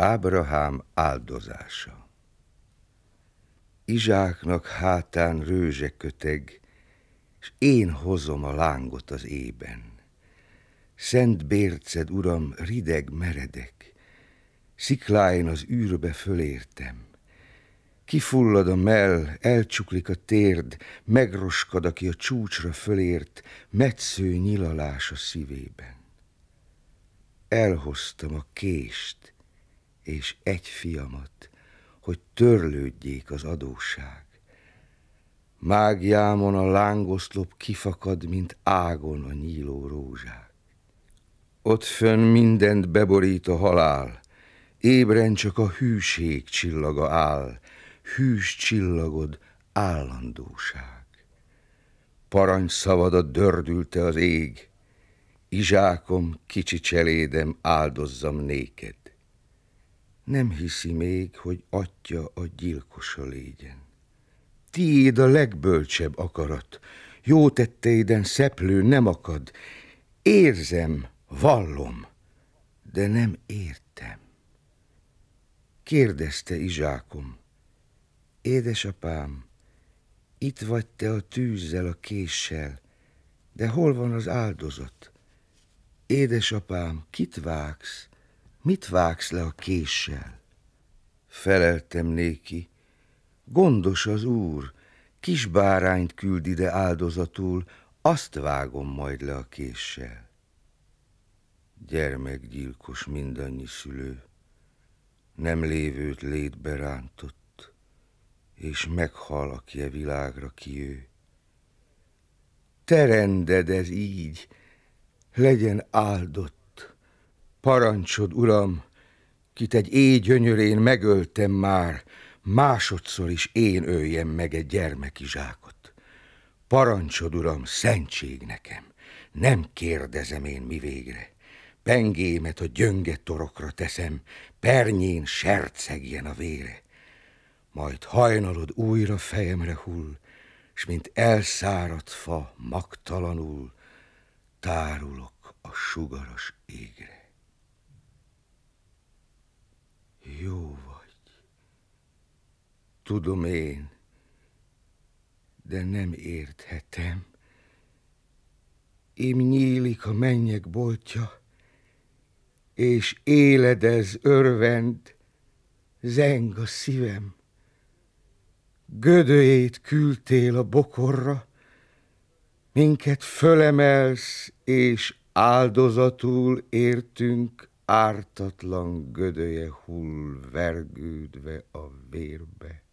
Ábrahám áldozása. Izsáknak hátán köteg, és én hozom a lángot az ében. Szent bérced, uram, rideg meredek, szikláin az űrbe fölértem. Kifullad a mell, elcsuklik a térd, megroskad, aki a csúcsra fölért, metsző nyilalás a szívében. Elhoztam a kést, és egy fiamat, hogy törlődjék az adósság. Mágiámon a lángoszlop kifakad, mint ágon a nyíló rózsák. Ott fönn mindent beborít a halál, ébren csak a hűség csillaga áll, hűs csillagod állandóság. Parancsszavadat dördülte az ég, Izsákom, kicsi cselédem, áldozzam néked nem hiszi még, hogy atya a gyilkosa légyen. Tiéd a legbölcsebb akarat, jó tetteiden szeplő nem akad. Érzem, vallom, de nem értem. Kérdezte Izsákom, édesapám, itt vagy te a tűzzel, a késsel, de hol van az áldozat? Édesapám, kit vágsz? mit vágsz le a késsel? Feleltem néki, gondos az úr, kis bárányt küld ide áldozatul, azt vágom majd le a késsel. Gyermekgyilkos mindannyi szülő, nem lévőt létbe rántott, és meghal, aki a világra kijő. Te rended ez így, legyen áldott Parancsod, uram, kit egy éj gyönyörén megöltem már, másodszor is én öljem meg egy zsákot. Parancsod, uram, szentség nekem, nem kérdezem én mi végre. Pengémet a gyönge torokra teszem, pernyén sercegjen a vére. Majd hajnalod újra fejemre hull, s mint elszáradt fa magtalanul, tárulok a sugaras ég. Tudom én, de nem érthetem. Én nyílik a mennyek boltja, és éledez örvend, zeng a szívem. Gödőjét küldtél a bokorra, minket fölemelsz, és áldozatul értünk ártatlan gödöje hull vergődve a vérbe.